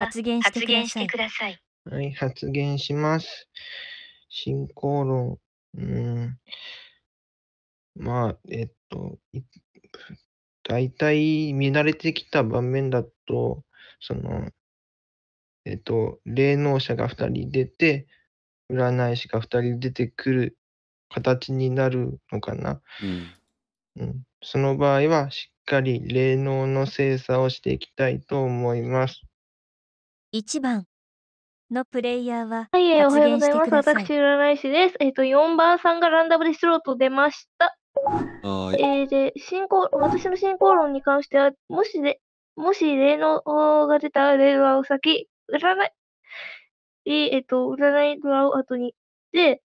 発言してください。はい、発言します。進行論。うん。まあ、えっと、大体見慣れてきた場面だと、その、えっと、霊能者が2人出て、占い師が2人出てくる形になるのかな。うん、うん、その場合は、しっかり霊能の精査をしていきたいと思います。1番のプレイヤーははい、えおはようございます。私、占い師です。えっ、ー、と、4番さんがランダムで素人出ました。はい。えー、で、進行、私の進行論に関しては、もしで、もし霊能が出た例話を先、占い、えっ、ー、と、占いの後に。で、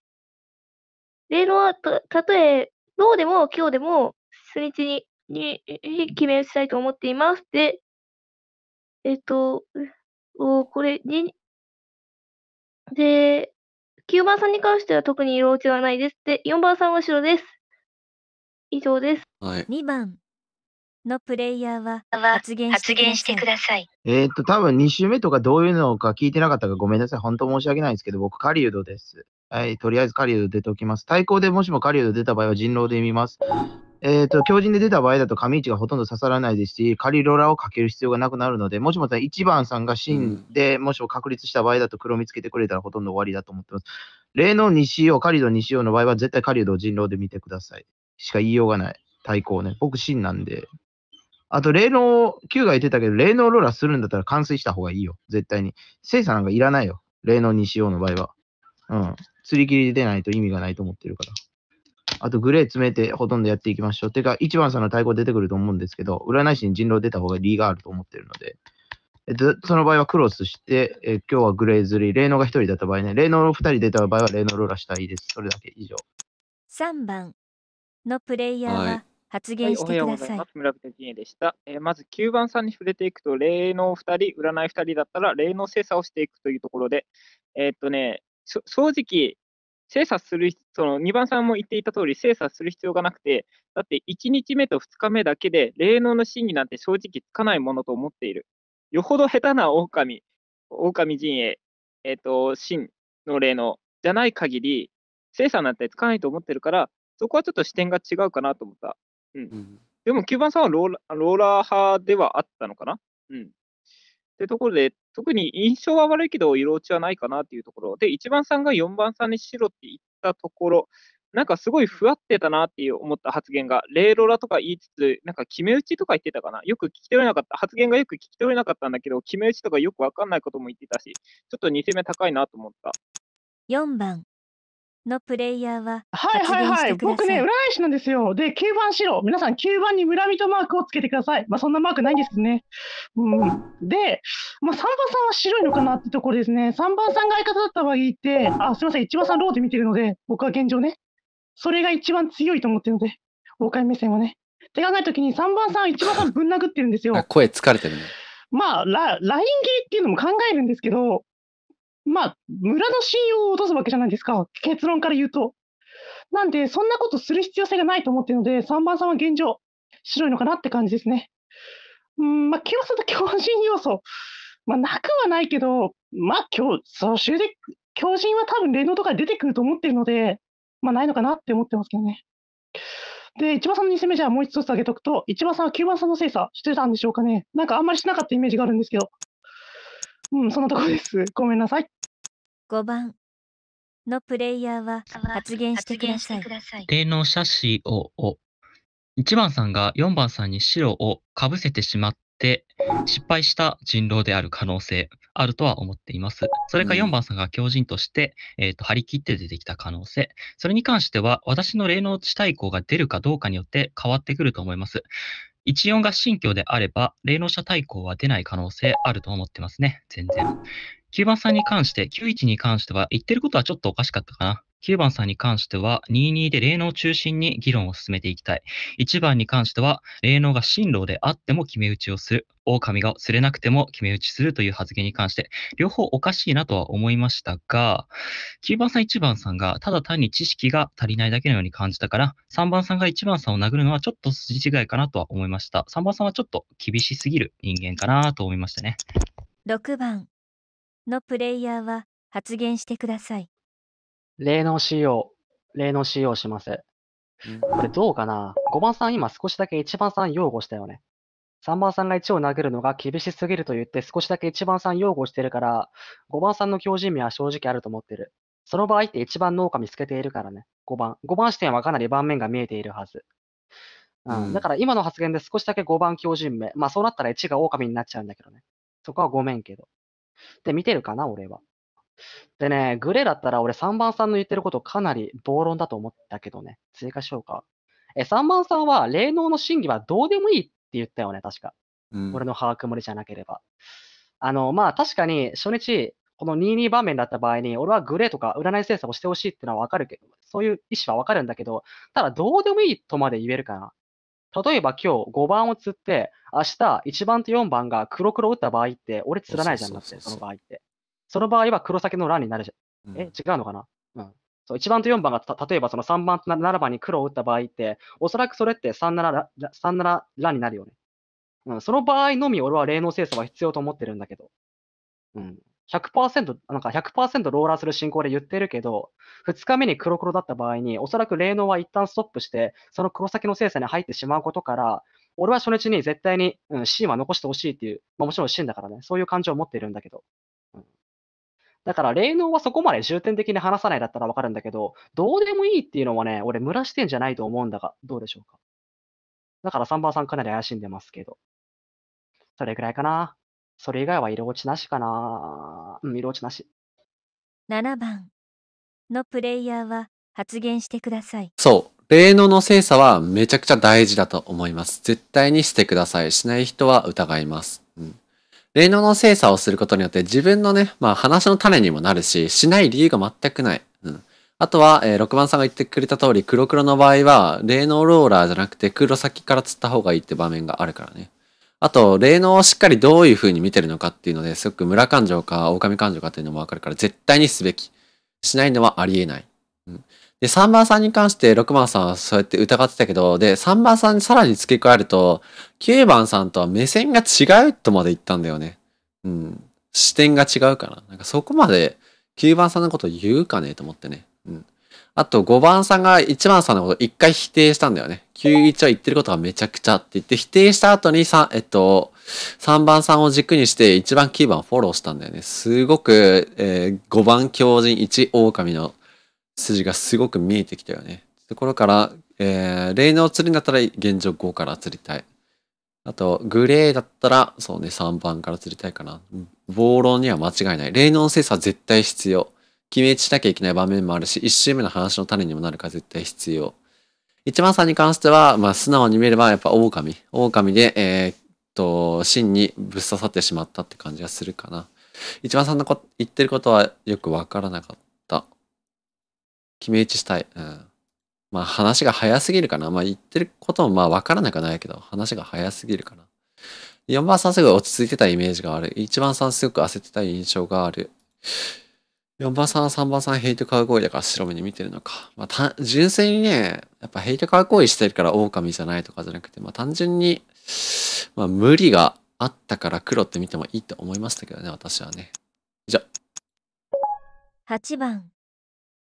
例のはた、たとえ、どうでも今日でも、初日に、に、決めしたいと思っています。で、えっ、ー、と、を、これに、で、9番さんに関しては特に色落ちはないです。で、4番さんは白です。以上です。はい。2番のプレイヤーは発言してください。えっと、多分2週目とかどういうのか聞いてなかったかごめんなさい。本当申し訳ないですけど、僕、狩人です。はい、とりあえず狩人出ておきます。対抗でもしも狩人出た場合は人狼で見ます。えっ、ー、と、強靭で出た場合だと上市がほとんど刺さらないですし、仮ロラをかける必要がなくなるので、もしも1番さんが芯で、うん、もしも確立した場合だと黒見つけてくれたらほとんど終わりだと思ってます。例の西尾、狩人西尾の場合は絶対狩人を人狼で見てください。しか言いようがない。対抗ね。僕、芯なんで。あと、霊能、Q が言ってたけど、霊能ローラするんだったら完遂した方がいいよ。絶対に。精査なんかいらないよ。霊能にしようの場合は。うん。釣り切りで出ないと意味がないと思ってるから。あとグレー詰めてほとんどやっていきましょう。てか、1番さんの対抗出てくると思うんですけど、占い師に人狼出た方が理があると思ってるので、えっと、その場合はクロスして、え今日はグレーズリー、霊能が1人だった場合ね、霊能の2人出た場合は霊能ローラーしたいです。それだけ以上。3番のプレイヤーは発言してください。はい、おはようございます。村口でした、えー、まず9番さんに触れていくと、霊能2人、占い2人だったら霊能精査をしていくというところで、えー、っとね、正直、精査する、その2番さんも言っていた通り、精査する必要がなくて、だって1日目と2日目だけで、霊能の真偽なんて正直つかないものと思っている。よほど下手な狼、狼陣営、えっ、ー、と、真の霊能じゃない限り、精査なんてつかないと思ってるから、そこはちょっと視点が違うかなと思った。うん。うん、でも9番さんはローラー派ではあったのかなうん。ってところで、特に印象は悪いけど、色落ちはないかなというところで、1番さんが4番さんに白って言ったところ、なんかすごいふわってたなっていう思った発言が、レーロラとか言いつつ、なんか決め打ちとか言ってたかな。よく聞き取れなかった。発言がよく聞き取れなかったんだけど、決め打ちとかよくわかんないことも言ってたし、ちょっと2戦目高いなと思った。4番、のプレイヤーははいはいはい僕ね占い師なんですよで9番白皆さん9番に村人マークをつけてくださいまあそんなマークないんですねうんで、まあ、3番さんは白いのかなってところですね3番さんが相方だった場合ってあすみません一番さんローで見てるので僕は現状ねそれが一番強いと思ってるので王冠目線はねって考えた時に3番さん一番さんぶん殴ってるんですよ声疲れてるねまあ、ラライン切りっていうのも考えるんですけど、まあ、村の信用を落とすわけじゃないですか、結論から言うと。なんで、そんなことする必要性がないと思っているので、3番さんは現状、白いのかなって感じですね。うん、まあ、清と強靭要素、まあ、なくはないけど、まあ、今日、総集で、強靭は多分、連動とか出てくると思っているので、まあ、ないのかなって思ってますけどね。で、市番さんの2戦目じゃあもう一つ挙げとくと、一番さんは9番さんの精査してたんでしょうかね。なんかあんまりしなかったイメージがあるんですけど。うん、そのとこです。ごめんなさい。5番のプレイヤーは発言してください。霊能写真をを1番さんが4番さんに白をかぶせてしまって失敗した人狼である可能性あるとは思っています。それか4番さんが狂人として、えー、と張り切って出てきた可能性。それに関しては私の霊能地対抗が出るかどうかによって変わってくると思います。一音が新教であれば、霊能者対抗は出ない可能性あると思ってますね。全然。9番さんに関して、9 1に関しては、言ってることはちょっとおかしかったかな。9番さんに関しては、22で霊能を中心に議論を進めていきたい。1番に関しては、霊能が進路であっても決め打ちをする。狼が釣れなくても決め打ちするという発言に関して、両方おかしいなとは思いましたが、9番さん1番さんがただ単に知識が足りないだけのように感じたから、3番さんが1番さんを殴るのはちょっと筋違いかなとは思いました。3番さんはちょっと厳しすぎる人間かなと思いましたね。6番のプレイヤーは発言してください。霊能使用、霊能使用します。これどうかな ?5 番さん今少しだけ1番さん擁護したよね。3番さんが1を殴るのが厳しすぎると言って少しだけ1番さん擁護してるから、5番さんの強人味は正直あると思ってる。その場合って1番農家見つけているからね。5番。5番視点はかなり盤面が見えているはず。うん、うん、だから今の発言で少しだけ5番強人名。まあそうなったら1が狼になっちゃうんだけどね。そこはごめんけど。で、見てるかな俺は。でね、グレーだったら俺3番さんの言ってることかなり暴論だと思ったけどね。追加しようか。え、3番さんは霊能の真偽はどうでもいいって言ったよね、確か。うん、俺の把握漏れじゃなければ。あの、まあ確かに初日、この22場面だった場合に、俺はグレーとか占い精査をしてほしいってのはわかるけど、そういう意思はわかるんだけど、ただどうでもいいとまで言えるかな。例えば今日5番を釣って、明日1番と4番が黒黒打った場合って、俺釣らないじゃんだって、その場合って。その場合は黒先の欄になるじゃん。え、違うのかなうん。そう1番と4番が例えばその3番と7番に黒を打った場合って、おそらくそれって37欄になるよね。うん、その場合のみ俺は霊能精査は必要と思ってるんだけど。うん。100%、なんか100%ローラーする進行で言ってるけど、2日目に黒黒だった場合に、おそらく霊能は一旦ストップして、その黒崎の精査に入ってしまうことから、俺は初日に絶対に、うん、シーンは残してほしいっていう、まあもちろんシーンだからね、そういう感情を持っているんだけど。だから、霊能はそこまで重点的に話さないだったらわかるんだけど、どうでもいいっていうのはね、俺、蒸らしてんじゃないと思うんだが、どうでしょうか。だから3番さんかなり怪しんでますけど。それぐらいかな。それ以外は色落ちなしかな。うん、色落ちなし。7番のプレイヤーは発言してください。そう。霊能の精査はめちゃくちゃ大事だと思います。絶対にしてください。しない人は疑います。霊能の精査をすることによって自分のね、まあ話の種にもなるし、しない理由が全くない。うん。あとは、えー、6番さんが言ってくれた通り、黒黒の場合は、霊能ローラーじゃなくて黒先から釣った方がいいって場面があるからね。あと、霊能をしっかりどういう風に見てるのかっていうので、すごく村感情か狼感情かっていうのもわかるから、絶対にすべき。しないのはありえない。うん、で、3番さんに関して6番さんはそうやって疑ってたけど、で、3番さんにさらに付け加えると、9番さんとは目線が違うとまで言ったんだよね。うん。視点が違うから。なんかそこまで9番さんのこと言うかねと思ってね。うん。あと5番さんが1番さんのこと1回否定したんだよね。91は言ってることがめちゃくちゃって言って否定した後に3、えっと、3番さんを軸にして1番9番をフォローしたんだよね。すごく、えー、5番狂人1狼の筋がすごく見えてきたよね。ところから、えー、レイ釣るんだったら現状5から釣りたい。あと、グレーだったら、そうね、3番から釣りたいかな。暴論には間違いない。霊能精査は絶対必要。決め打ちなきゃいけない場面もあるし、1周目の話の種にもなるから絶対必要。1番さんに関しては、まあ、素直に見ればやっぱ狼。狼で、えー、っと、真にぶっ刺さってしまったって感じがするかな。1番さんのこ言ってることはよくわからなかっ決め打ちしたい。うん。まあ話が早すぎるかな。まあ言ってることもまあわからなくないけど、話が早すぎるかな。4番さんすごい落ち着いてたイメージがある。1番さんすごく焦ってた印象がある。4番さん、3番さんヘイトカウ行為だから白目に見てるのか。まあ純粋にね、やっぱヘイトカウ行為してるから狼じゃないとかじゃなくて、まあ単純に、まあ無理があったから黒って見てもいいと思いましたけどね、私はね。以上。8番。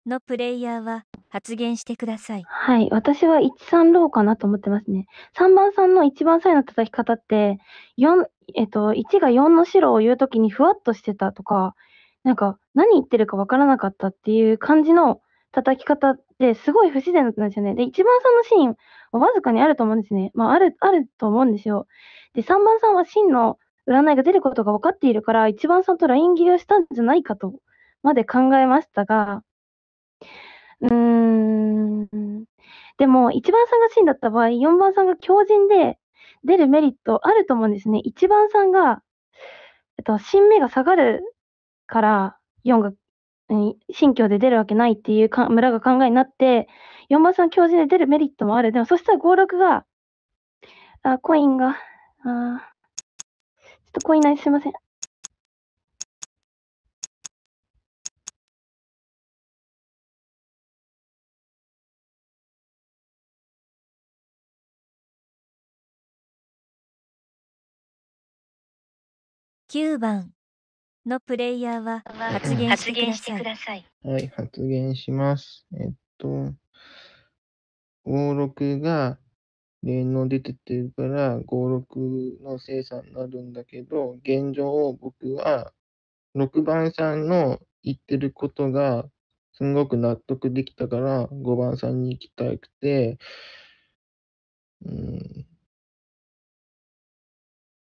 のプレイヤーは発言してください。はい。私は1、3ローかなと思ってますね。3番さんの一番最後の叩き方って、4、えっと、1が4の白を言う時にふわっとしてたとか、なんか何言ってるかわからなかったっていう感じの叩き方ですごい不自然だったんですよね。で、1番さんのシーンはわずかにあると思うんですね。まあ、ある、あると思うんですよ。で、3番さんは真の占いが出ることが分かっているから、1番さんとライン切りをしたんじゃないかとまで考えましたが、うーん。でも、1番さんが真だった場合、4番さんが強靭で出るメリットあると思うんですね。1番さんが、えっと、新目が下がるから、4が、新居で出るわけないっていうか村が考えになって、4番さん強靭で出るメリットもある。でも、そしたら5、6が、あ、コインが、あちょっとコインないすいません。9番のプレイヤーは発言してください。はい、発言します。えっと、56が例の出てってるから56の精産になるんだけど、現状僕は6番さんの言ってることがすごく納得できたから5番さんに行きたくて、うん、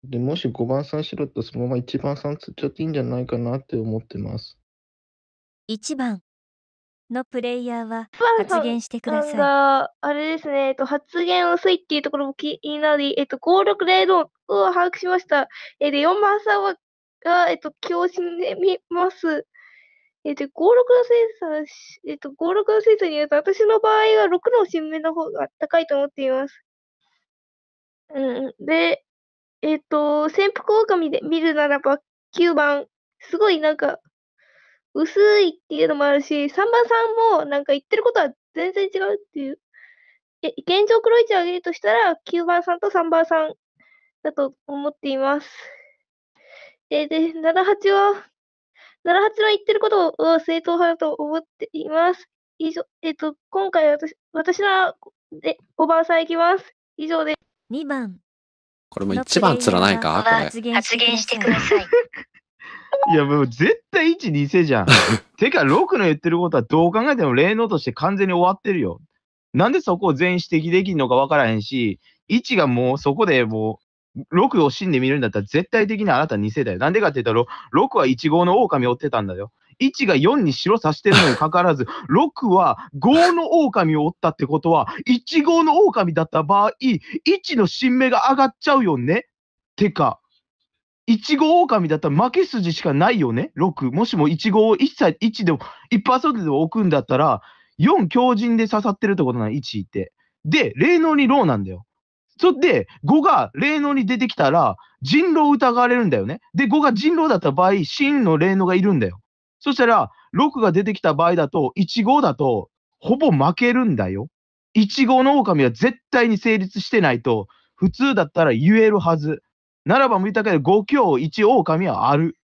で、もし5番3しろとそのまま1番3つっちゃっていいんじゃないかなって思ってます。1番のプレイヤーは発言してください。があれですね、えっと、発言薄いっていうところも気になり、えっと、560を把握しました。えで、4番さんは、が、えっと、死んでみます。えっと、56の精査、えっと、56の精査によると、私の場合は6の新名の方が高いと思っています。うん、で、えっ、ー、と、潜伏狼で見るならば9番、すごいなんか、薄いっていうのもあるし、3番さんもなんか言ってることは全然違うっていう。え、現状黒い置を上げるとしたら、9番さんと3番さんだと思っています。えで、78は、78の言ってることを正当派だと思っています。以上、えっ、ー、と、今回私、私の5番さんいきます。以上です。2番。これも一番つらないかこれ。発言してください。いや、もう絶対1、2世じゃん。てか、6の言ってることはどう考えても霊能として完全に終わってるよ。なんでそこを全員指摘できんのか分からへんし、1がもうそこでもう、6を死んでみるんだったら絶対的にあなた2世だよ。なんでかって言ったら、6は1号の狼を追ってたんだよ。1が4に白さしてるのにかかわらず、6 は5の狼を追ったってことは、1号の狼だった場合、1の新芽が上がっちゃうよね。てか、1号狼だったら負け筋しかないよね。6。もしも1号を1切1でも、1%でも置くんだったら、4強靭で刺さってるってことなの、1って。で、霊能にローなんだよ。それで、5が霊能に出てきたら、人狼疑われるんだよね。で、5が人狼だった場合、真の霊能がいるんだよ。そしたら、6が出てきた場合だと、1号だと、ほぼ負けるんだよ。1号の狼は絶対に成立してないと、普通だったら言えるはず。ならば見たけど、5強1狼はある。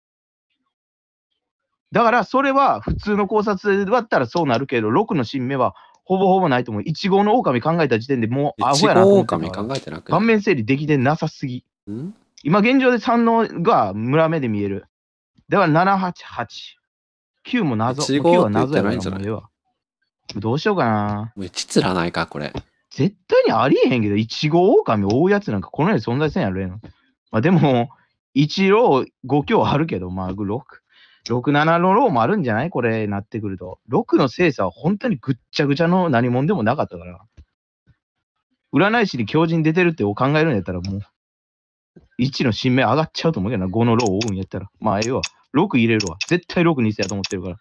だから、それは普通の考察だったらそうなるけど、6の新芽はほぼほぼないと思う。1号の狼考えた時点でもうアホやなと思って。狼考えてなく顔面整理できてなさすぎ。今現状で3のが村目で見える。では、788。九も謎。は謎な。どうしようかな。もう1つらないか、これ。絶対にありえへんけど、一号狼追うやつなんかこの世に存在せんやろ、まあでも、一郎5強あるけど、まあ6。6、7のローもあるんじゃないこれ、なってくると。6の精査は本当にぐっちゃぐちゃの何者でもなかったから。占い師に狂人出てるって考えるんやったら、もう、1の新名上がっちゃうと思うけどな、5のローを追うんやったら。まあええわ。6入れるわ。絶対6にせやと思ってるから。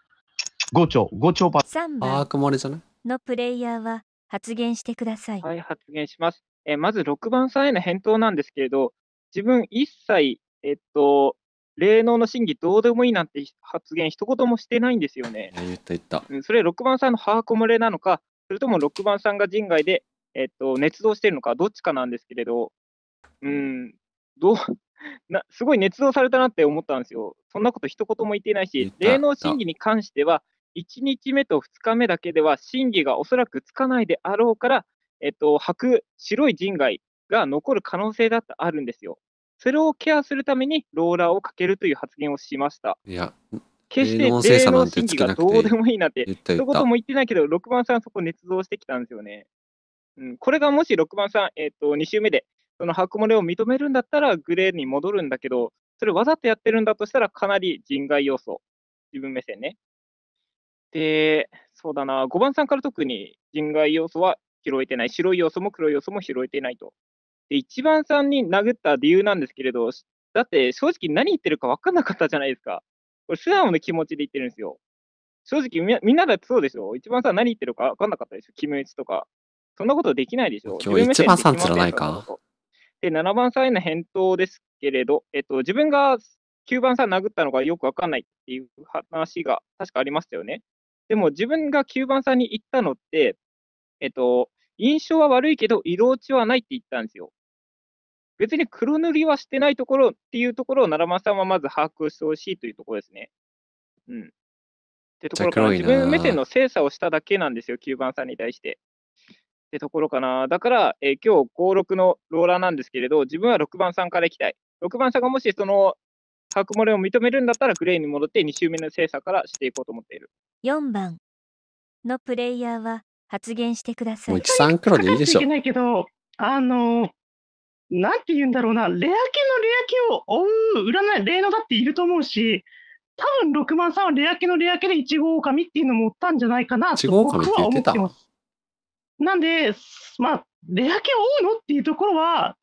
5兆、5兆パ3あー、番曇れじゃないのプレイヤーは発言してください。はい、発言します。えーまず6番さんへの返答なんですけれど、自分一切、えっと、霊能の真偽どうでもいいなんて発言一言もしてないんですよね言った言った。うんそれ6番さんのハーコムレなのか、それとも6番さんが人外で、えっと、捏造してるのか、どっちかなんですけれど、うん、どう なすごい捏造されたなって思ったんですよ。そんなこと一言も言っていないし、霊能審議に関しては、1日目と2日目だけでは審議がおそらくつかないであろうから、えっと、白、白い人外が残る可能性だってあるんですよ。それをケアするためにローラーをかけるという発言をしました。いや、決して霊能審議がどうでもいいなって、一言も言ってないけど、6番さんそこ捏造してきたんですよね。うん、これがもし6番さん、えっと、2週目でその箱漏れを認めるんだったらグレーに戻るんだけど、それわざとやってるんだとしたらかなり人外要素。自分目線ね。で、そうだな、5番さんから特に人外要素は拾えてない。白い要素も黒い要素も拾えてないと。で、1番さんに殴った理由なんですけれど、だって正直何言ってるか分かんなかったじゃないですか。これ素直な気持ちで言ってるんですよ。正直み、みんなだってそうでしょ。1番さん何言ってるか分かんなかったでしょ。キムイチとか。そんなことできないでしょ。今日1番さんつらないかで、7番さんへの返答ですけれど、えっと、自分が9番さん殴ったのがよくわかんないっていう話が確かありましたよね。でも自分が9番さんに言ったのって、えっと、印象は悪いけど、色落ちはないって言ったんですよ。別に黒塗りはしてないところっていうところを、7番さんはまず把握してほしいというところですね。うん。ってところから、自分目線の精査をしただけなんですよ、9番さんに対して。ってところかな。だから、えー、今日5、6のローラーなんですけれど、自分は6番さんから行きたい。6番さんがもしその白漏れを認めるんだったら、グレーに戻って2周目の精査からしていこうと思っている。4番のプレイヤーは発言してください。もう1、3黒でいいでしょ。いけないけど、あの、なんて言うんだろうな、レア系のレア系を追う占い、例のだっていると思うし、多分6万さんはレア系のレア系で1号狼っていうのもおったんじゃないかなと僕は思ってます。なんで、まあ、レア系多いのっていうところは、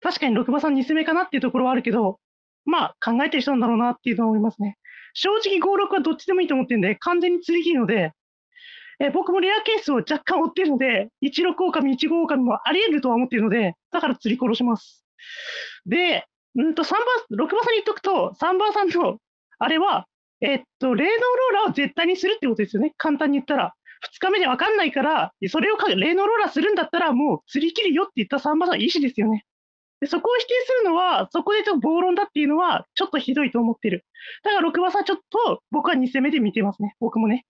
確かに6馬さん2戦目かなっていうところはあるけど、まあ、考えてる人なんだろうなっていうのは思いますね。正直5、6はどっちでもいいと思ってるんで、完全に釣り切るので、え僕もレアケースを若干追ってるので、16狼、15狼もあり得るとは思ってるので、だから釣り殺します。で、うんと3番、6番さんに言っとくと、3番さんのあれは、えっと、霊能ローラーを絶対にするってことですよね。簡単に言ったら。2日目で分かんないから、それを霊能ローラーするんだったら、もう釣り切るよって言ったさんまさん、いいしですよね。でそこを否定するのは、そこでちょっと暴論だっていうのは、ちょっとひどいと思ってる。だから、6番さん、ちょっと僕は2戦目で見てますね、僕もね。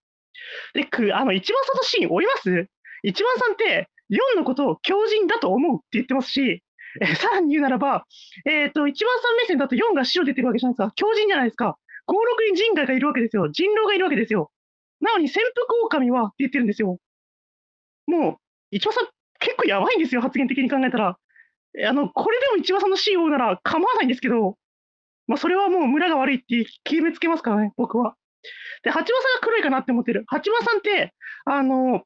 で、くあの一番さんのシーン、追います一番さんって、4のことを狂人だと思うって言ってますし、さらに言うならば、えっ、ー、と、一番さん目線だと4が白出てるわけじゃないですか、狂人じゃないですか。56に人外がいるわけですよ。人狼がいるわけですよ。なのに潜伏狼はって言ってるんですよ。もう、一番さん、結構やばいんですよ、発言的に考えたら。あの、これでも一番さんの CO なら構わないんですけど、まあ、それはもう村が悪いって決めつけますからね、僕は。で、八番さんが黒いかなって思ってる。八番さんって、あの、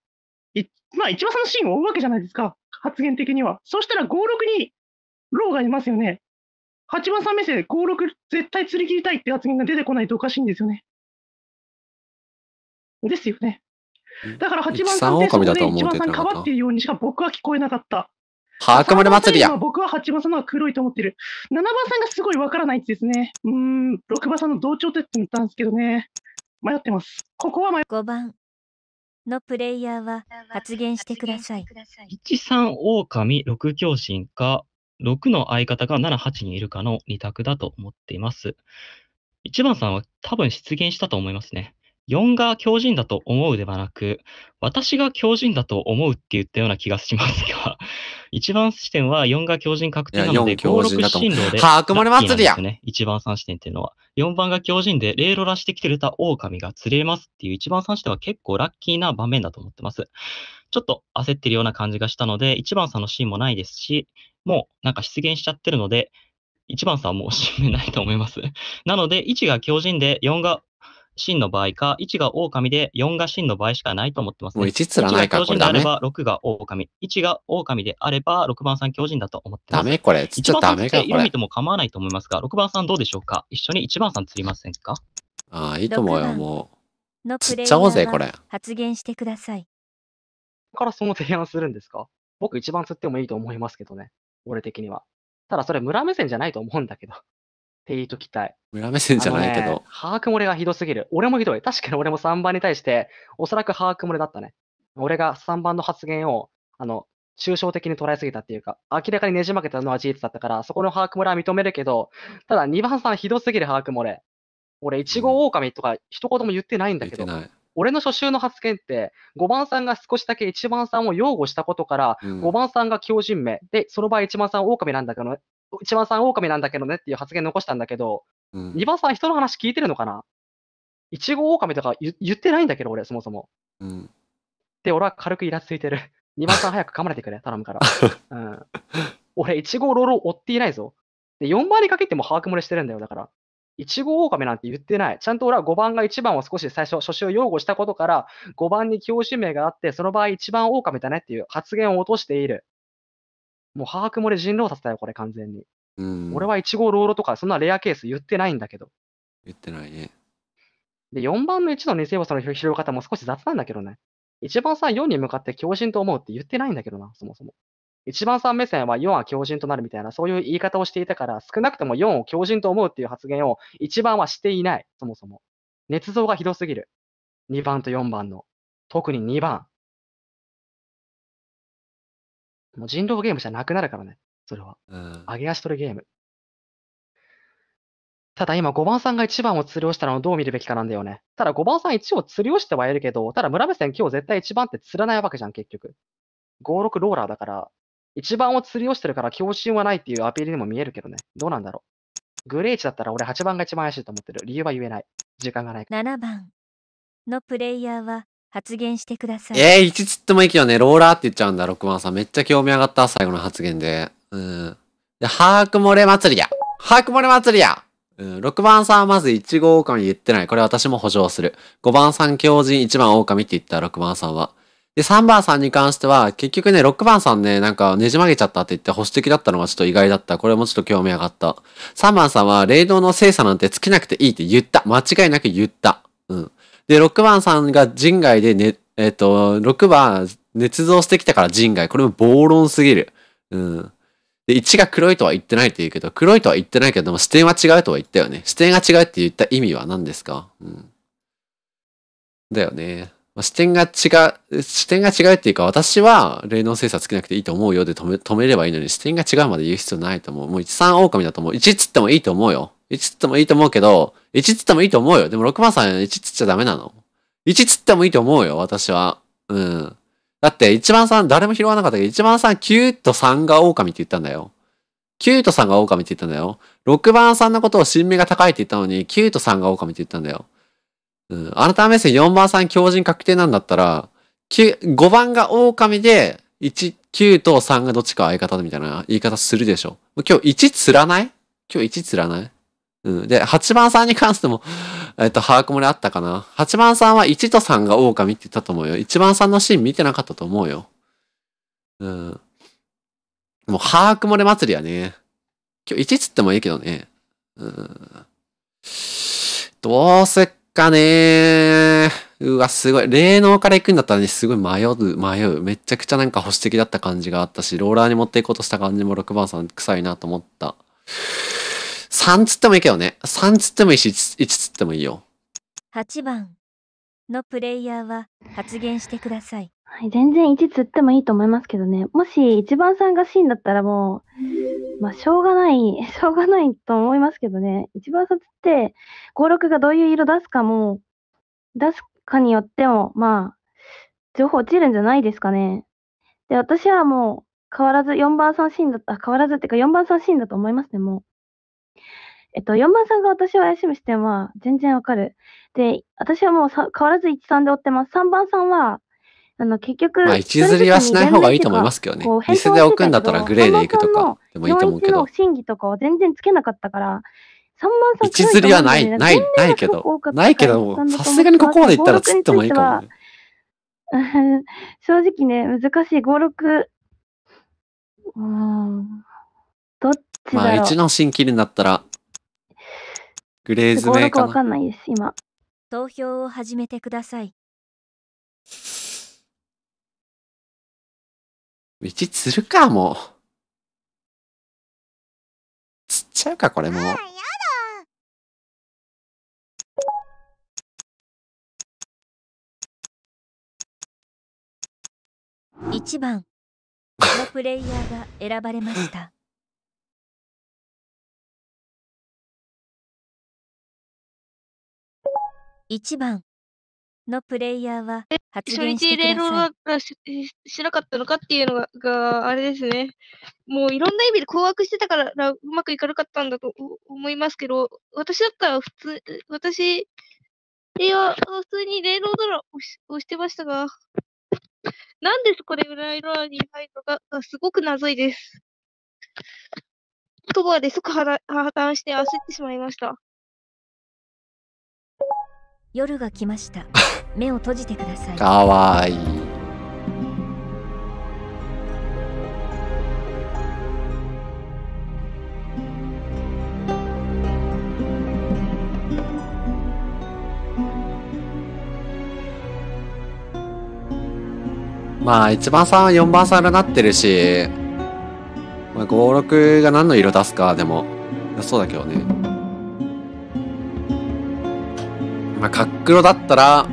いまあ、一番さんのシーンを追うわけじゃないですか、発言的には。そしたら、5、6に、ローがいますよね。八番さん目線で5、6絶対釣り切りたいって発言が出てこないとおかしいんですよね。ですよね。だから8番さんっで番さんかばっているようにしか僕は聞こえなかった。白丸祭りや僕は8番さんはが黒いと思ってる。7番さんがすごいわからないですね。うん、6番さんの同調と言ってったんですけどね。迷ってます。ここは迷5番のプレイヤーは発言してください。一三狼、6強神か、6の相方が7、8にいるかの2択だと思っています。1番さんは多分出現したと思いますね。4が強靭だと思うではなく、私が強靭だと思うって言ったような気がしますが、1 番視点は4が強靭確定なので、5、6進路で、はあ、組まれまするやね、1番3視点っていうのは。4番が強靭で、レイロラしてきてるた狼が釣れますっていう1番3視点は結構ラッキーな場面だと思ってます。ちょっと焦ってるような感じがしたので、1番さのシーンもないですし、もうなんか出現しちゃってるので、1番さんはもう死めないと思います。なので、1が強靭で、4が真の場合か、1が狼で4が真の場合しかないと思ってます、ね。もう1つらないから、これダメ。1が6が狼。1が狼であれば、6番さん狂人だと思ってます。ダメこれ。ちょっとダメかこれ。色見ても構わないと思いますが、6番さんどうでしょうか一緒に1番さん釣りませんかああ、いいと思うよ、もう。釣っちゃおうぜ、これ。発言してください。からその提案するんですか僕一番釣ってもいいと思いますけどね。俺的には。ただそれ村目線じゃないと思うんだけど。って言いときたい。村目線じゃないけど。把握漏れがひどすぎる。俺もひどい。確かに俺も3番に対して、おそらく把握漏れだったね。俺が3番の発言を、あの、抽象的に捉えすぎたっていうか、明らかにねじ曲げたのは事実だったから、そこの把握漏れは認めるけど、ただ2番さんひどすぎる把握漏れ。俺、イチゴ狼とか一言も言ってないんだけど、俺の初週の発言って、5番さんが少しだけ1番さんを擁護したことから、5番さんが強人名、で、その場合1番さん狼なんだけど、一番さん狼なんだけどねっていう発言残したんだけど、うん、2番さん人の話聞いてるのかな一号狼とか言ってないんだけど、俺、そもそも。うん、で、俺は軽くイラついてる。2番さん早く噛まれてくれ、頼むから。うん、俺、1号ロールを追っていないぞ。で、4番にかけても把握漏れしてるんだよ、だから。1号狼なんて言ってない。ちゃんと俺は5番が1番を少し最初、初心を擁護したことから、5番に教師名があって、その場合1番狼だねっていう発言を落としている。もう把握漏れ人狼せたよ、これ完全に。うん、俺は1号ローロとか、そんなレアケース言ってないんだけど。言ってないね。で、4番の1の偽要素の広げ方も少し雑なんだけどね。一番さ、4に向かって強靭と思うって言ってないんだけどな、そもそも。一番3目線は4は強靭となるみたいな、そういう言い方をしていたから、少なくとも4を強靭と思うっていう発言を一番はしていない、そもそも。捏造がひどすぎる。2番と4番の。特に2番。もう人狼ゲームじゃなくなるからね、それは。うん。上げ足取るゲーム。ただ今5番さんが1番を釣りをしたのをどう見るべきかなんだよね。ただ5番さん1を釣りをしてはいるけど、ただ村目線今日絶対1番って釣らないわけじゃん、結局。56ローラーだから、1番を釣りをしてるから強心はないっていうアピールにも見えるけどね。どうなんだろう。グレーチだったら俺8番が一番怪しいと思ってる。理由は言えない。時間がない。7番のプレイヤーは発言してください。えー、一つってもいいけどね、ローラーって言っちゃうんだ、六番さん。めっちゃ興味上がった、最後の発言で。うん。で、ハーク漏れ祭りや。ハーク漏れ祭りや。うん、6番さんはまず1号狼言ってない。これ私も補助する。5番さん狂人、1番狼って言った6番さんは。で、3番さんに関しては、結局ね、6番さんね、なんかねじ曲げちゃったって言って保守的だったのがちょっと意外だった。これもちょっと興味上がった。3番さんは、霊道の精査なんて尽きなくていいって言った。間違いなく言った。うん。で、6番さんが陣外で、ね、えっ、ー、と、6番、捏造してきたから陣外。これも暴論すぎる。うん。で、1が黒いとは言ってないって言うけど、黒いとは言ってないけど、も視点は違うとは言ったよね。視点が違うって言った意味は何ですかうん。だよね。まあ、視点が違う、視点が違うっていうか、私は霊能精査つけなくていいと思うよで止め、止めればいいのに、視点が違うまで言う必要ないと思う。もう13狼だと思う。1つってもいいと思うよ。1つってもいいと思うけど、1つってもいいと思うよ。でも6番さん1つっちゃダメなの ?1 つってもいいと思うよ、私は。うん。だって1番さん誰も拾わなかったけど、1番さん9と3が狼って言ったんだよ。9と3が狼って言ったんだよ。6番さんのことを新芽が高いって言ったのに、9と3が狼って言ったんだよ。うん。あなた目線4番さん強人確定なんだったら、5番が狼で、1、9と3がどっちか相方みたいな言い方するでしょ。今日1つらない今日1つらないうん。で、8番さんに関しても、えっと、把握漏れあったかな。8番さんは1と3が狼って言ったと思うよ。1番さんのシーン見てなかったと思うよ。うん。もう、把握漏れ祭りやね。今日1つってもいいけどね。うん。どうせっかねうわ、すごい。霊能から行くんだったらね、すごい迷う、迷う。めちゃくちゃなんか保守的だった感じがあったし、ローラーに持っていこうとした感じも6番さん臭いなと思った。3つってもいいけどね。3つってもいいし1、つってもいいよ。8番のプレイヤーは発言してください。はい、全然1つってもいいと思いますけどね。もし一番さんが死んだったらもう、まあ、しょうがない、しょうがないと思いますけどね。一番さんって、56がどういう色出すかも、出すかによっても、まあ、情報落ちるんじゃないですかね。で、私はもう、変わらず4番さんシーンだった、変わらずっていうか4番さんシーンだと思いますね、もう。えっと、4番さんが私を怪しむ視点は全然わかる。で、私はもう変わらず1、3で追ってます。3番さんは、あの、結局、まあ、一ずりはしない方がいいと思いますけどね。リスで置くんだったらグレーで行くとか、でもいいと思うけど。審議とかは全然つけなかったから、3万さん一ずりはない、ない、ないけど、ないけどさすがにここまで行ったらつってもいいかも、ね。正直ね、難しい。5、6、うん、どっまあ、一の新規になったら、グレーズメーカー。わかんないです、今。投票を始めてください。道釣るか、もう。釣っちゃうか、これもう。1番このプレイヤーが選ばれました。1番のプレイヤーは発初言し日てくレーだルさい。がししなかったのかっていうのが、があれですね。もういろんな意味で困惑してたからうまくいかなかったんだと思いますけど、私だったら普通、私は普通にレールドラをししてましたが、なんでそこで裏ロラに入るのかがすごく謎いです。言葉で即破綻して焦ってしまいました。夜が来ました。目を閉じてください。かわいい。まあ一番さんは4番さんがなってるし、まあ、五六が何の色出すかでもそうだけどね。まあ、ク黒だったら、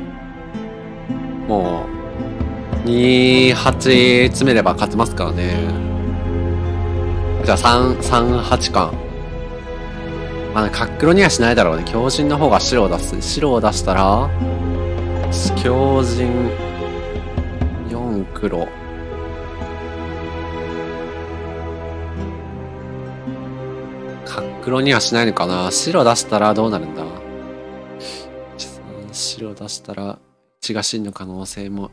もう、2、8詰めれば勝てますからね。じゃあ3、3、8か。まあ、カックロにはしないだろうね。強靭の方が白を出す。白を出したら、強靭、4黒。黒にはしないのかな白出したらどうなるんだ出したら血が真の可能性も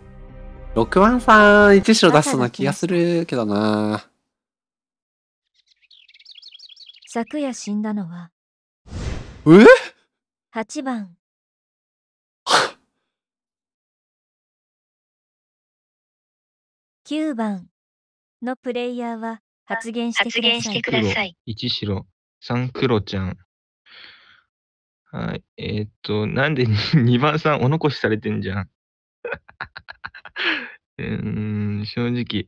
6番さん1章出すな気がするけどな昨夜死んだのはえ8番9番のプレイヤーは発言してください。1白、3黒ちゃん、はい。えー、っと、なんで2 番さんお残しされてんじゃん。うーん、正直。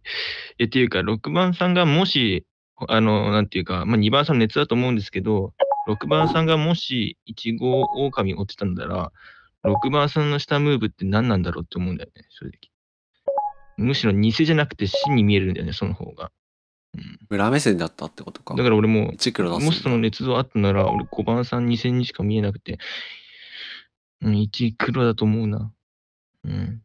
え、っていうか、6番さんがもし、あの、なんていうか、まあ、2番さん熱だと思うんですけど、6番さんがもし、イチゴ狼追ってたんだら、6番さんの下ムーブって何なんだろうって思うんだよね、正直。むしろ偽じゃなくて死に見えるんだよね、その方が。裏目線だったってことか。だから俺も、チクロもしその捏造あったなら、俺5番さん2000にしか見えなくて、うん、1黒だと思うな。うん。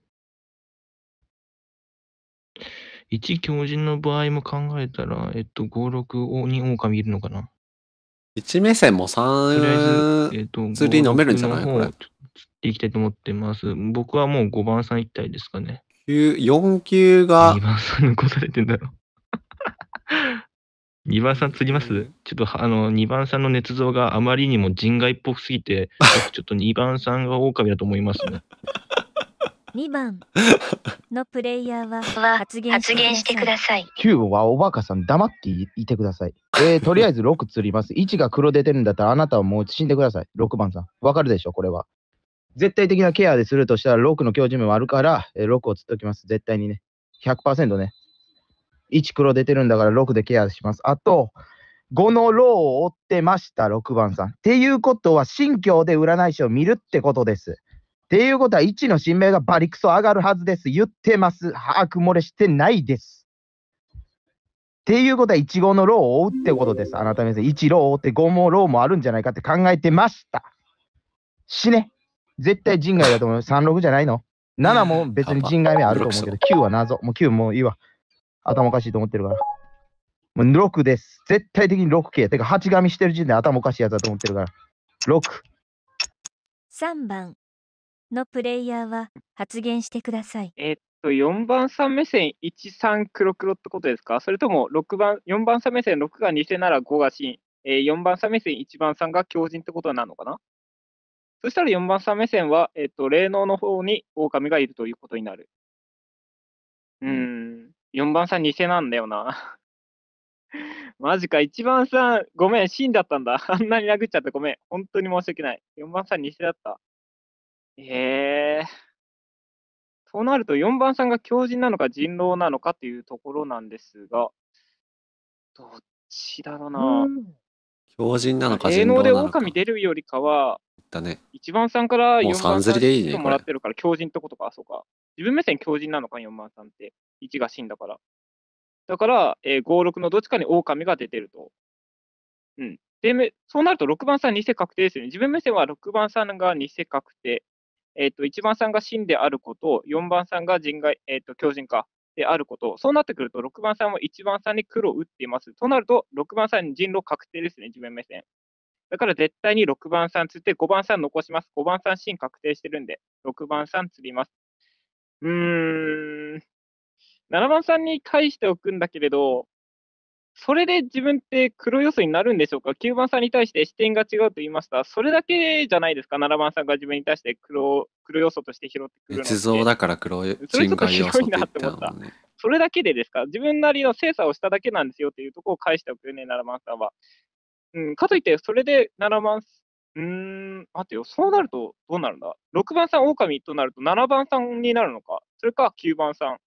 1強人の場合も考えたら、えっと、5、6に狼いるのかな。1目線も3、えっと、釣り飲めるんじゃないこれ。っていきたいと思ってます。僕はもう5番さん1体ですかね。4級が。2番さん残されてんだろ2 番さん釣りますちょっとあの2番さんの捏造があまりにも人外っぽすぎて、ちょっと2番さんが狼だと思いますね。2 番のプレイヤーは発言してください。9はおばあかさん黙っていてください。えー、とりあえず6釣ります。1が黒出てるんだったらあなたはもう死んでください。6番さん。わかるでしょ、これは。絶対的なケアでするとしたら6の強靭面はあるから、えー、6を釣っておきます。絶対にね。100%ね。1黒出てるんだから6でケアします。あと、5のローを追ってました、6番さん。っていうことは、新教で占い師を見るってことです。っていうことは、1の新名がバリクソ上がるはずです。言ってます。把握漏れしてないです。っていうことは、1 5のローを追うってことです。あなた目線、1ローを追って5もローもあるんじゃないかって考えてました。死ね。絶対人外だと思う。36じゃないの ?7 も別に人外目あると思うけど、9は謎。もう9もういいわ。頭おかしいと思ってるから。もう6です。絶対的に6系。てか、8神してる時点で頭おかしいやつだと思ってるから。6。3番のプレイヤーは発言してください。えっと、4番さん目線13黒黒ってことですかそれとも6番、4番さん目線6が偽なら5が真。えー、4番さん目線1番さんが強人ってことになるのかなそしたら4番さん目線は、えっと、霊能の方に狼がいるということになる。うーん。4番さん偽なんだよな。マジか、1番さん、ごめん、シーンだったんだ。あんなに殴っちゃってごめん。本当に申し訳ない。4番さん偽だった。へえそうなると、4番さんが狂人なのか人狼なのかっていうところなんですが、どっちだろうな。狂人なのか人狼なのか。芸能で狼出るよりかは、だね。1番さんから4番さんもらってるから狂人ってことか、そうか。自分目線狂人なのか、4番さんって。1が真だから。だから、えー、5、6のどっちかに狼が出てると。うん。で、そうなると6番さん偽確定ですよね。自分目線は6番さんが偽確定。えっ、ー、と、1番さんが真であること、4番さんが人外、えっ、ー、と、強人化であること。そうなってくると、6番さんは1番さんに黒を打っています。となると、6番さんに人狼確定ですね、自分目線。だから絶対に6番さん釣って5番さん残します。5番さん真確定してるんで、6番さん釣ります。うーん、7番さんに返しておくんだけれど、それで自分って黒要素になるんでしょうか、9番さんに対して視点が違うと言いました、それだけじゃないですか、7番さんが自分に対して黒黒要素として拾ってくるのって。像だから黒人要素って言ったもんね。それだけでですか自分なりの精査をしただけなんですよっていうところを返しておくよね、7番さんは。うん、かといって、それで7番、うん、待ってよ、そうなるとどうなるんだ ?6 番さん、狼となると7番さんになるのか、それか9番さん、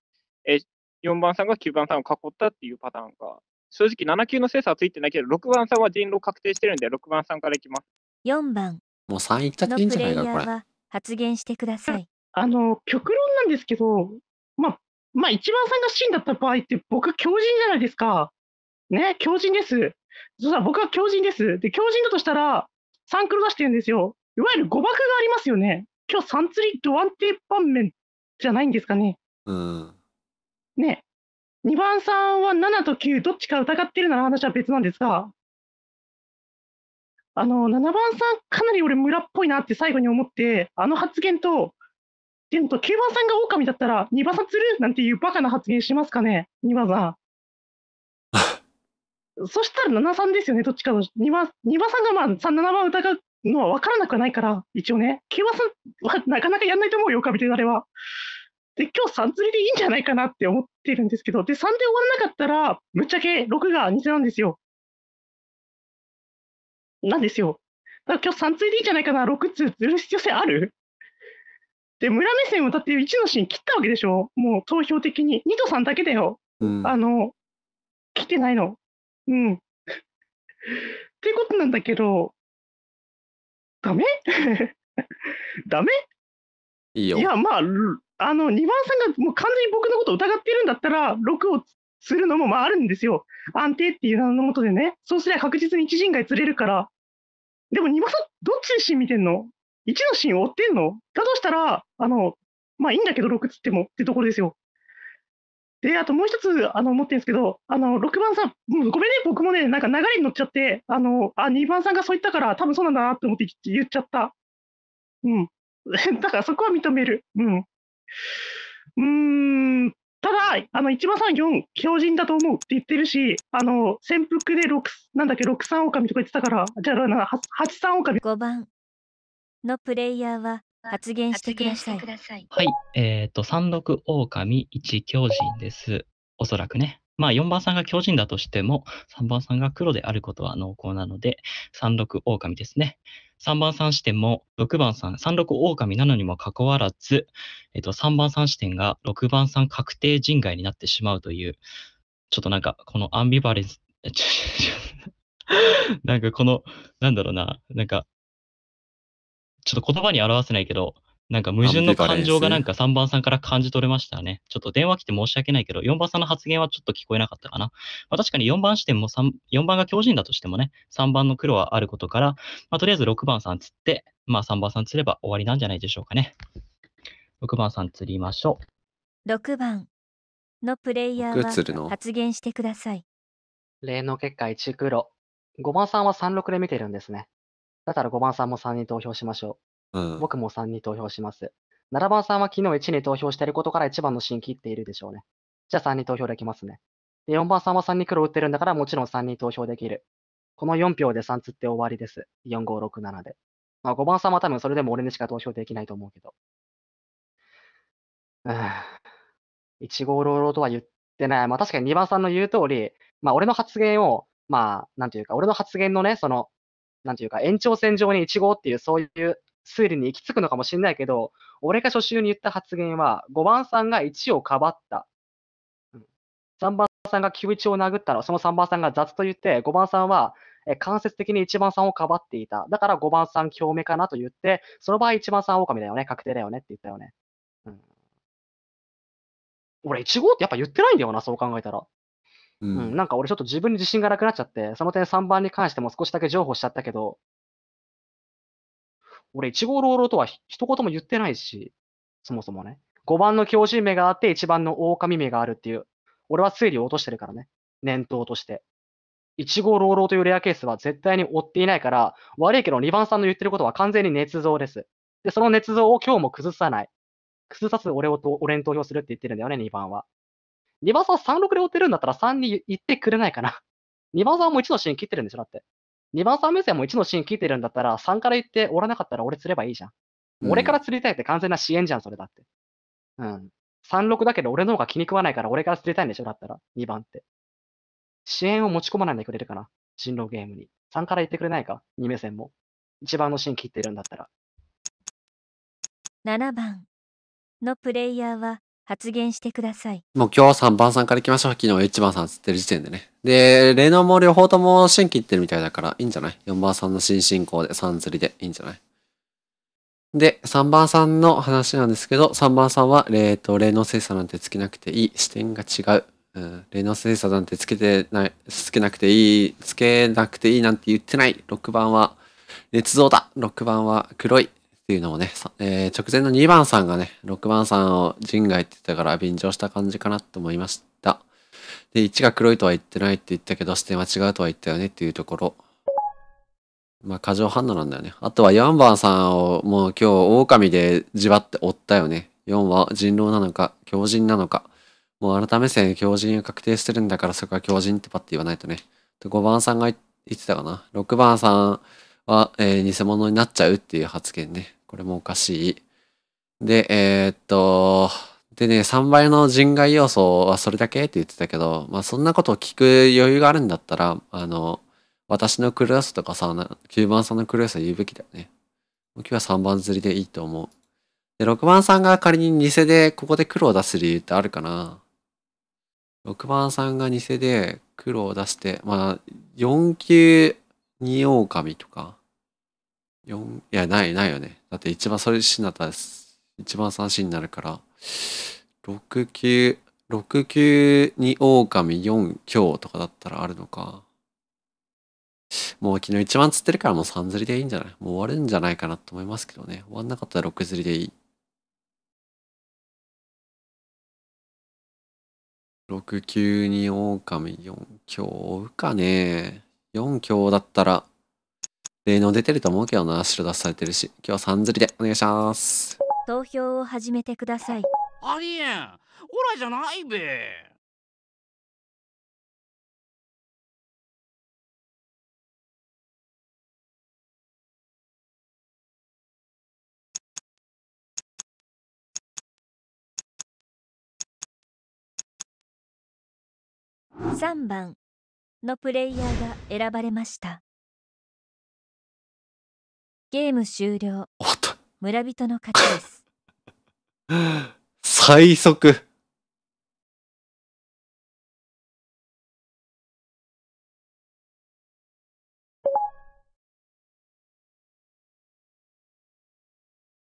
え4番さんが9番さんを囲ったっていうパターンか、正直7級の精査はついてないけど、6番さんは人狼確定してるんで、6番さんからいきます。4番もう3いっちゃっていいんじゃないか、これは発言してください。あの、極論なんですけど、まあ、ま一番さんが死んだった場合って、僕、狂人じゃないですか。ね、狂人です。そしたら僕は狂人です。で、狂人だとしたら、サンクロ出してるんですよ。いわゆる誤爆がありますよね。今日、サン釣りドアンテ盤面じゃないんですかね。うん。ね、2番さんは7と9、どっちか疑ってるなら話は別なんですが、あの、7番さん、かなり俺、村っぽいなって最後に思って、あの発言と、でと9番さんが狼だったら、2番さん釣るなんていうバカな発言しますかね、2番さん。そしたら7さんですよね、どっちかの。2番 ,2 番さんが、まあ、3、7番疑うのは分からなくはないから、一応ね。9番さんはなかなかやんないと思うよ、岡人あれは。で、今日3釣りでいいんじゃないかなって思ってるんですけど、で、3で終わらなかったら、ぶっちゃけ6が偽なんですよ。なんですよ。だから今日3釣りでいいんじゃないかな、6通釣る必要性あるで、村目線をだって1のシーン切ったわけでしょもう投票的に。2と3だけだよ。うん、あの、切ってないの。うん。ってことなんだけど、ダメ ダメいいよ。いや、まあ、あの、2番さんがもう完全に僕のことを疑ってるんだったら、6をするのもまああるんですよ。安定っていう名のもとでね。そうすれば確実に1陣が釣れるから。でも2番さん、どっちで芯見てんの ?1 の芯を追ってんのだとしたら、あの、まあいいんだけど6つってもってところですよ。で、あともう一つ、あの、思ってるんですけど、あの、6番さん、もうごめんね、僕もね、なんか流れに乗っちゃって、あの、あ、2番さんがそう言ったから、多分そうなんだなって思って言っちゃった。うん。だからそこは認める。うん。うーん、ただ、あの、1番さん4、強靭だと思うって言ってるし、あの、潜伏で6、なんだっけ、6三オカミとか言ってたから、じゃあ、なんか8三狼。5番のプレイヤーは発言してください。はい、えっ、ー、と、オカミ、1強靭です。おそらくね。まあ4番さんが巨人だとしても、3番さんが黒であることは濃厚なので、36狼ですね。3番さん視点も6番さん、36狼なのにもかかわらず、えっと、3番さん視点が6番さん確定人外になってしまうという、ちょっとなんかこのアンビバレンス、なんかこの、なんだろうな、なんか、ちょっと言葉に表せないけど、なんか矛盾の感情がなんか3番さんから感じ取れましたね。ちょっと電話来て申し訳ないけど、4番さんの発言はちょっと聞こえなかったかな。まあ、確かに4番視点も3、4番が強靭だとしてもね、3番の黒はあることから、まあ、とりあえず6番さん釣って、まあ3番さん釣れば終わりなんじゃないでしょうかね。6番さん釣りましょう。6番のプレイヤーは発言してください。例の結果1黒。5番さんは36で見てるんですね。だったら5番さんも3人投票しましょう。うん。僕も3に投票します。7番さんは昨日1に投票していることから1番の新切っているでしょうね。じゃあ3に投票できますね。で、4番さんは3に黒打ってるんだからもちろん3に投票できる。この4票で3つって終わりです。4567で。まあ、5番さんは多分それでも俺にしか投票できないと思うけど。うん。1号ロロとは言ってない。まあ確かに2番さんの言う通り、まあ俺の発言を、まあ、なんていうか、俺の発言のね、その、なんていうか、延長線上に1号っていう、そういう推理に行き着くのかもしれないけど、俺が初週に言った発言は、5番さんが1をかばった。うん、3番さんが9、1を殴ったら、その3番さんが雑と言って、5番さんは、え間接的に1番さんをかばっていた。だから5番さん強めかなと言って、その場合1番さん狼だよね、確定だよねって言ったよね。うん、俺、1号ってやっぱ言ってないんだよな、そう考えたら。うん、うん、なんか俺ちょっと自分に自信がなくなっちゃって、その点3番に関しても少しだけ譲歩しちゃったけど、俺、1号朗々とは一言も言ってないし、そもそもね。5番の狂人目があって、1番の狼目があるっていう、俺は推理を落としてるからね。念頭として。1号朗々というレアケースは絶対に追っていないから、悪いけど2番さんの言ってることは完全に捏造です。で、その捏造を今日も崩さない。崩さず俺をと、俺に投票するって言ってるんだよね、2番は。2番さん36で追ってるんだったら3に言ってくれないかな。2番さんも1のシーン切ってるんでしょ、だって。2番3目線も1のシーン聞いてるんだったら、3から言っておらなかったら俺釣ればいいじゃん。うん、俺から釣りたいって完全な支援じゃん、それだって。うん。36だけど俺の方が気に食わないから俺から釣りたいんでしょ、だったら。2番って。支援を持ち込まないでくれるかな。人狼ゲームに。3から言ってくれないか ?2 目線も。1番のシーン切ってるんだったら。7番のプレイヤーは発言してください。もう今日は3番さんから行きましょう。昨日は1番さんつってる時点でね。で、レノも両方とも新規行ってるみたいだからいいんじゃない ?4 番さんの新進行で3釣りでいいんじゃないで、3番さんの話なんですけど、3番さんは、えっと、霊能精査なんてつけなくていい。視点が違う。うん、霊能精査なんてつけてない、つけなくていい、つけなくていいなんて言ってない。6番は、捏造だ。6番は黒い。っていうのもね、えー、直前の2番さんがね、6番さんを陣外って言ったから便乗した感じかなと思いました。で、1が黒いとは言ってないって言ったけど、視点は違うとは言ったよねっていうところ。まあ、過剰反応なんだよね。あとは4番さんをもう今日狼でじわって追ったよね。4は人狼なのか、狂人なのか。もう改めて狂人を確定してるんだから、そこは狂人ってパッて言わないとね。で、5番さんが言ってたかな。6番さんは、えー、偽物になっちゃうっていう発言ね。これもおかしい。で、えー、っと、でね、3倍の人外要素はそれだけって言ってたけど、まあそんなことを聞く余裕があるんだったら、あの、私のクルースとかさ、9番さんのクルースは言うべきだよね。僕は3番釣りでいいと思う。で、6番さんが仮に偽でここで黒を出す理由ってあるかな ?6 番さんが偽で黒を出して、まあ、4級2狼とか、四いや、ない、ないよね。だって一番それしなったら、一番三振になるから、六九六九に狼四強とかだったらあるのか。もう昨日一番釣ってるからもう三釣りでいいんじゃないもう終わるんじゃないかなと思いますけどね。終わんなかったら六釣りでいい。六九に狼四強かね。四強だったら例の出てると思うけどな、白出されてるし。今日さんずりでお願いします。投票を始めてください。ありえん。オラじゃないべ。3番のプレイヤーが選ばれました。ゲーム終了。村人の勝ちです。最速。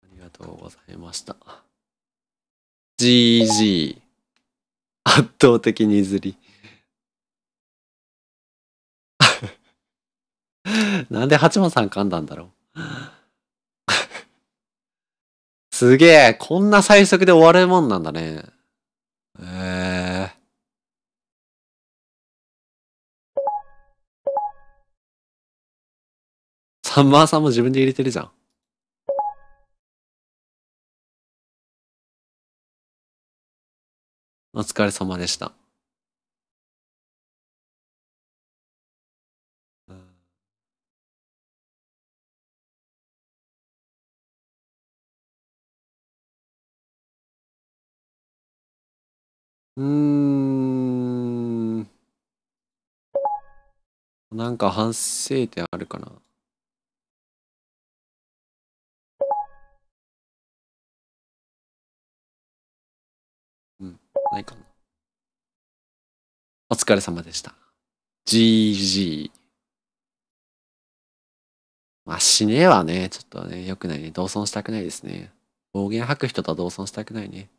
ありがとうございました。GG。圧倒的に譲り。なんで八幡さん噛んだんだろう すげえ、こんな最速で終わるもんなんだね。ええー。サンマーさんも自分で入れてるじゃん。お疲れ様でした。うーん。なんか反省点あるかな。うん、ないかな。お疲れ様でした。GG。まあ死ねはね、ちょっとね、良くないね。同損したくないですね。暴言吐く人とは同損したくないね。